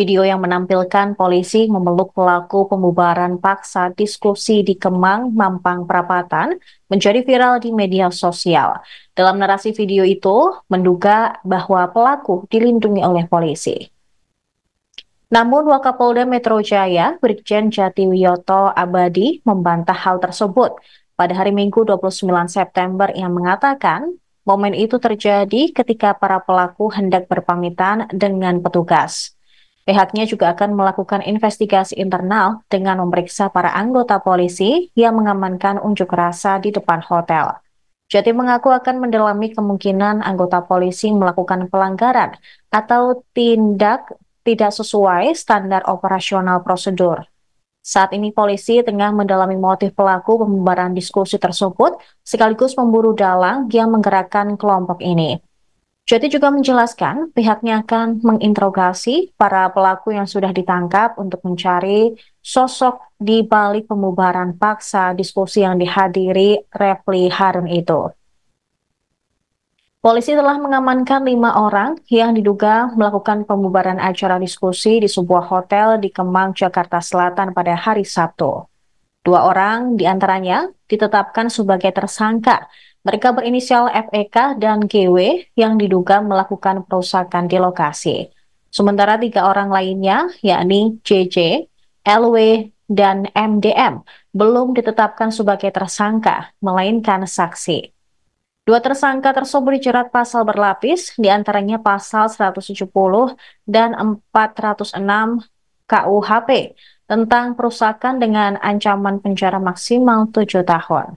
Video yang menampilkan polisi memeluk pelaku pembubaran paksa diskusi di Kemang, Mampang, Prapatan menjadi viral di media sosial. Dalam narasi video itu, menduga bahwa pelaku dilindungi oleh polisi. Namun Wakapolda Metro Jaya, Brigjen Jati Wiyoto Abadi membantah hal tersebut pada hari Minggu 29 September ia mengatakan momen itu terjadi ketika para pelaku hendak berpamitan dengan petugas. Pihaknya juga akan melakukan investigasi internal dengan memeriksa para anggota polisi yang mengamankan unjuk rasa di depan hotel. Jati mengaku akan mendalami kemungkinan anggota polisi melakukan pelanggaran atau tindak tidak sesuai standar operasional prosedur. Saat ini polisi tengah mendalami motif pelaku pembubaran diskusi tersebut sekaligus memburu dalang yang menggerakkan kelompok ini. Jati juga menjelaskan pihaknya akan menginterogasi para pelaku yang sudah ditangkap untuk mencari sosok di balik pembubaran paksa diskusi yang dihadiri Refli Harun itu. Polisi telah mengamankan lima orang yang diduga melakukan pembubaran acara diskusi di sebuah hotel di Kemang, Jakarta Selatan pada hari Sabtu. Dua orang diantaranya ditetapkan sebagai tersangka mereka berinisial FEK dan GW yang diduga melakukan perusakan di lokasi. Sementara tiga orang lainnya, yakni JJ, LW, dan MDM, belum ditetapkan sebagai tersangka, melainkan saksi. Dua tersangka tersebut dijerat pasal berlapis, diantaranya pasal 170 dan 406 KUHP tentang perusakan dengan ancaman penjara maksimal 7 tahun.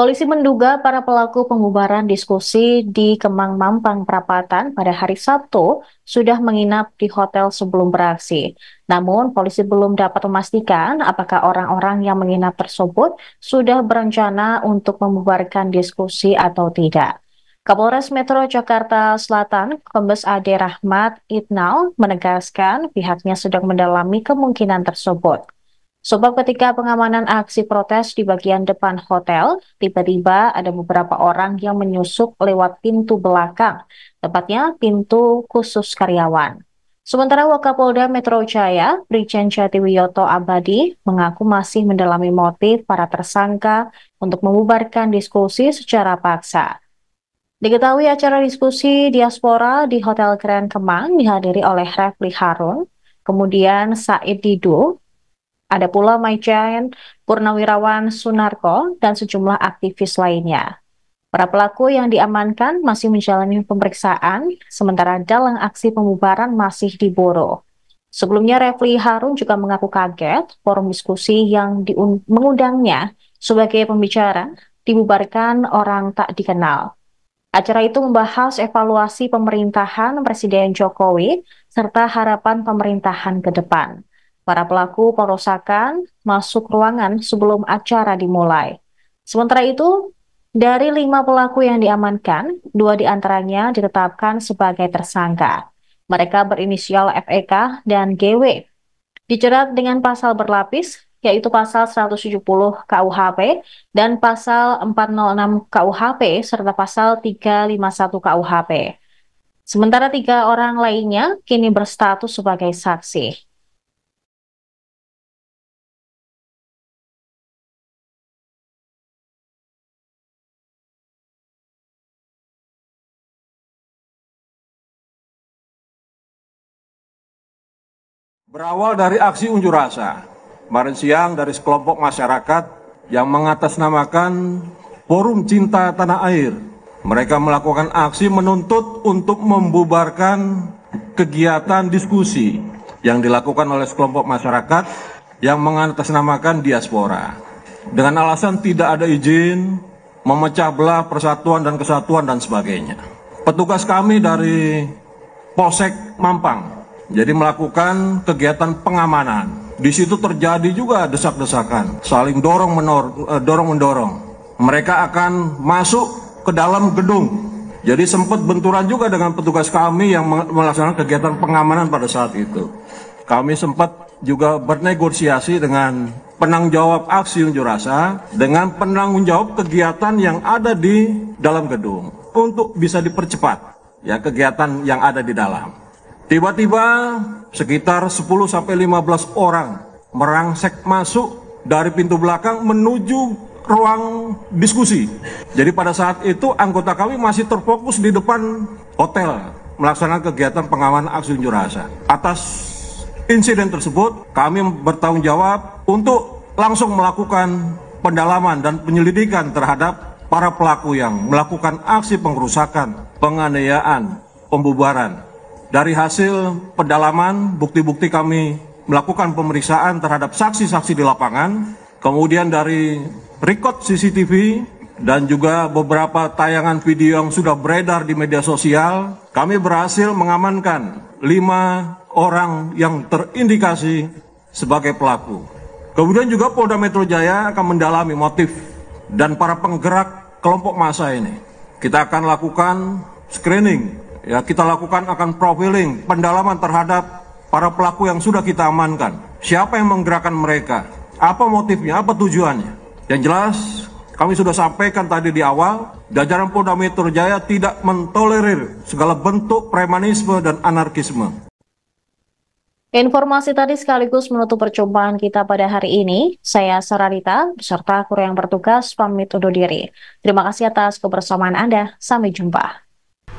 Polisi menduga para pelaku pengubaran diskusi di Kemang Mampang Prapatan pada hari Sabtu sudah menginap di hotel sebelum beraksi. Namun, polisi belum dapat memastikan apakah orang-orang yang menginap tersebut sudah berencana untuk membubarkan diskusi atau tidak. Kapolres Metro Jakarta Selatan, Kombes Ade Rahmat Itnal, menegaskan pihaknya sedang mendalami kemungkinan tersebut. Sebab ketika pengamanan aksi protes di bagian depan hotel, tiba-tiba ada beberapa orang yang menyusup lewat pintu belakang, tepatnya pintu khusus karyawan. Sementara Wakapolda Metro Jaya, Brigjen Wiyoto Abadi, mengaku masih mendalami motif para tersangka untuk membubarkan diskusi secara paksa. Diketahui acara diskusi diaspora di Hotel Grand Kemang dihadiri oleh Refli Harun, kemudian Said Didu, ada pula Maijen Purnawirawan Sunarko dan sejumlah aktivis lainnya. Para pelaku yang diamankan masih menjalani pemeriksaan, sementara dalang aksi pembubaran masih diburu. Sebelumnya Refli Harun juga mengaku kaget forum diskusi yang mengundangnya sebagai pembicara dibubarkan orang tak dikenal. Acara itu membahas evaluasi pemerintahan Presiden Jokowi serta harapan pemerintahan ke depan. Para pelaku perusakan masuk ruangan sebelum acara dimulai. Sementara itu, dari lima pelaku yang diamankan, dua diantaranya ditetapkan sebagai tersangka. Mereka berinisial FEK dan GW. Dicerat dengan pasal berlapis, yaitu pasal 170 KUHP dan pasal 406 KUHP serta pasal 351 KUHP. Sementara tiga orang lainnya kini berstatus sebagai saksi. Berawal dari aksi unjuk rasa, kemarin siang dari sekelompok masyarakat yang mengatasnamakan Forum Cinta Tanah Air. Mereka melakukan aksi menuntut untuk membubarkan kegiatan diskusi yang dilakukan oleh sekelompok masyarakat yang mengatasnamakan diaspora. Dengan alasan tidak ada izin, memecah belah persatuan dan kesatuan dan sebagainya. Petugas kami dari Polsek Mampang jadi melakukan kegiatan pengamanan. Di situ terjadi juga desak-desakan, saling dorong menor, eh, dorong mendorong. Mereka akan masuk ke dalam gedung. Jadi sempat benturan juga dengan petugas kami yang melaksanakan kegiatan pengamanan pada saat itu. Kami sempat juga bernegosiasi dengan penanggung jawab aksi unjuk rasa dengan penanggung jawab kegiatan yang ada di dalam gedung untuk bisa dipercepat ya kegiatan yang ada di dalam. Tiba-tiba sekitar 10 sampai 15 orang merangsek masuk dari pintu belakang menuju ruang diskusi. Jadi pada saat itu anggota kami masih terfokus di depan hotel melaksanakan kegiatan pengamanan aksi unjuk rasa. Atas insiden tersebut, kami bertanggung jawab untuk langsung melakukan pendalaman dan penyelidikan terhadap para pelaku yang melakukan aksi pengerusakan, penganiayaan, pembubaran dari hasil pendalaman, bukti-bukti kami melakukan pemeriksaan terhadap saksi-saksi di lapangan, kemudian dari record CCTV dan juga beberapa tayangan video yang sudah beredar di media sosial, kami berhasil mengamankan lima orang yang terindikasi sebagai pelaku. Kemudian juga Polda Metro Jaya akan mendalami motif dan para penggerak kelompok massa ini. Kita akan lakukan screening ya kita lakukan akan profiling, pendalaman terhadap para pelaku yang sudah kita amankan. Siapa yang menggerakkan mereka? Apa motifnya? Apa tujuannya? Yang jelas kami sudah sampaikan tadi di awal, jajaran Polda Metro Jaya tidak mentolerir segala bentuk premanisme dan anarkisme. Informasi tadi sekaligus menutup percobaan kita pada hari ini. Saya Saradita, beserta kru yang bertugas pamit undur diri. Terima kasih atas kebersamaan Anda. Sampai jumpa.